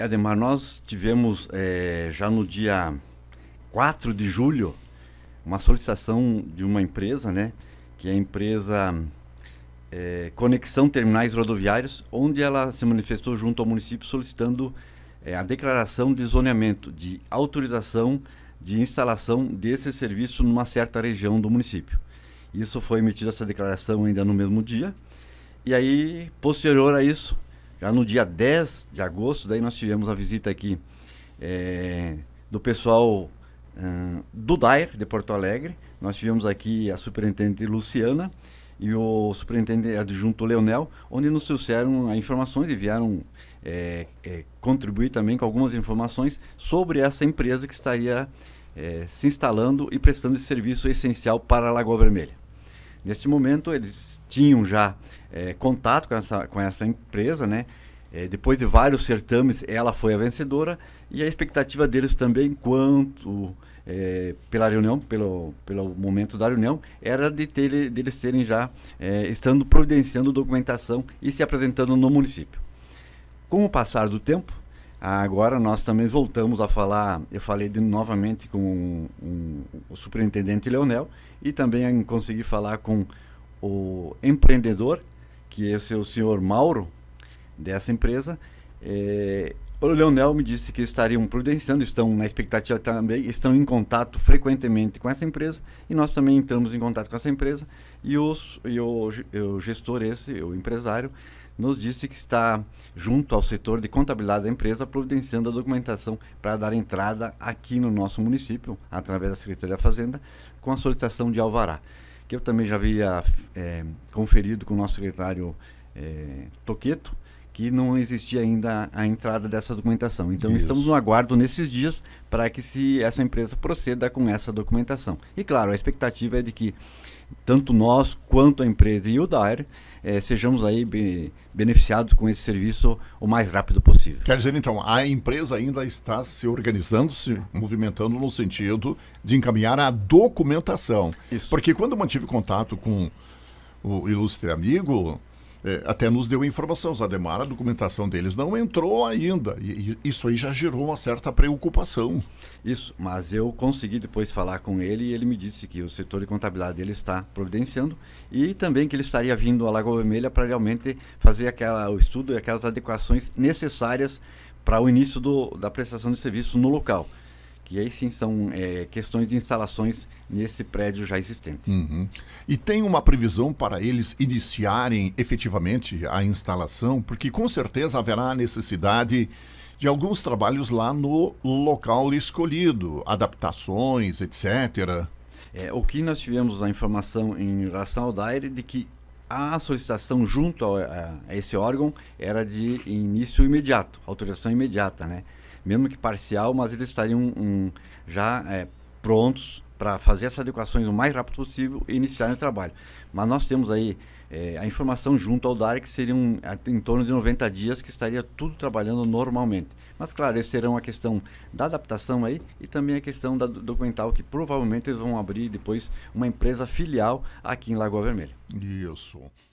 Ademar, nós tivemos é, já no dia 4 de julho uma solicitação de uma empresa, né? Que é a empresa é, Conexão Terminais Rodoviários, onde ela se manifestou junto ao município solicitando é, a declaração de zoneamento, de autorização de instalação desse serviço numa certa região do município. Isso foi emitida essa declaração ainda no mesmo dia. E aí, posterior a isso, já no dia 10 de agosto, daí nós tivemos a visita aqui é, do pessoal hum, do DAIR de Porto Alegre. Nós tivemos aqui a superintendente Luciana e o superintendente adjunto Leonel, onde nos trouxeram informações e vieram é, é, contribuir também com algumas informações sobre essa empresa que estaria é, se instalando e prestando esse serviço essencial para a Lagoa Vermelha. Neste momento, eles tinham já é, contato com essa, com essa empresa, né? É, depois de vários certames, ela foi a vencedora e a expectativa deles também, quanto é, pela reunião, pelo, pelo momento da reunião, era de ter, deles terem já é, estando providenciando documentação e se apresentando no município. Com o passar do tempo, ah, agora nós também voltamos a falar, eu falei de, novamente com um, o superintendente Leonel e também consegui falar com o empreendedor, que esse é o senhor Mauro, dessa empresa. É, o Leonel me disse que estariam prudenciando, estão na expectativa também, estão em contato frequentemente com essa empresa e nós também entramos em contato com essa empresa e, os, e o, o gestor esse, o empresário, nos disse que está junto ao setor de contabilidade da empresa providenciando a documentação para dar entrada aqui no nosso município, através da Secretaria da Fazenda, com a solicitação de alvará, que eu também já havia é, conferido com o nosso secretário é, Toqueto, que não existia ainda a entrada dessa documentação. Então Isso. estamos no aguardo nesses dias para que se essa empresa proceda com essa documentação. E claro, a expectativa é de que tanto nós quanto a empresa e o DAER eh, sejamos aí be beneficiados com esse serviço o mais rápido possível. Quer dizer, então, a empresa ainda está se organizando, se movimentando no sentido de encaminhar a documentação. Isso. Porque quando eu mantive contato com o ilustre amigo, é, até nos deu informação, Zademar, a documentação deles não entrou ainda. E, e, isso aí já gerou uma certa preocupação. Isso, mas eu consegui depois falar com ele e ele me disse que o setor de contabilidade dele está providenciando e também que ele estaria vindo à Lagoa Vermelha para realmente fazer aquela, o estudo e aquelas adequações necessárias para o início do, da prestação de serviço no local que aí sim são é, questões de instalações nesse prédio já existente. Uhum. E tem uma previsão para eles iniciarem efetivamente a instalação, porque com certeza haverá necessidade de alguns trabalhos lá no local escolhido, adaptações, etc. É, o que nós tivemos a informação em relação ao DAIRE de que a solicitação junto a, a, a, esse órgão era de início imediato, autorização imediata, né? Mesmo que parcial, mas eles estariam um, já é, prontos para fazer essas adequações o mais rápido possível e iniciar o trabalho. Mas nós temos aí é, a informação junto ao DARE que seriam em torno de 90 dias que estaria tudo trabalhando normalmente. Mas claro, eles terão a questão da adaptação aí e também a questão da documental que provavelmente eles vão abrir depois uma empresa filial aqui em Lagoa Vermelha. Isso.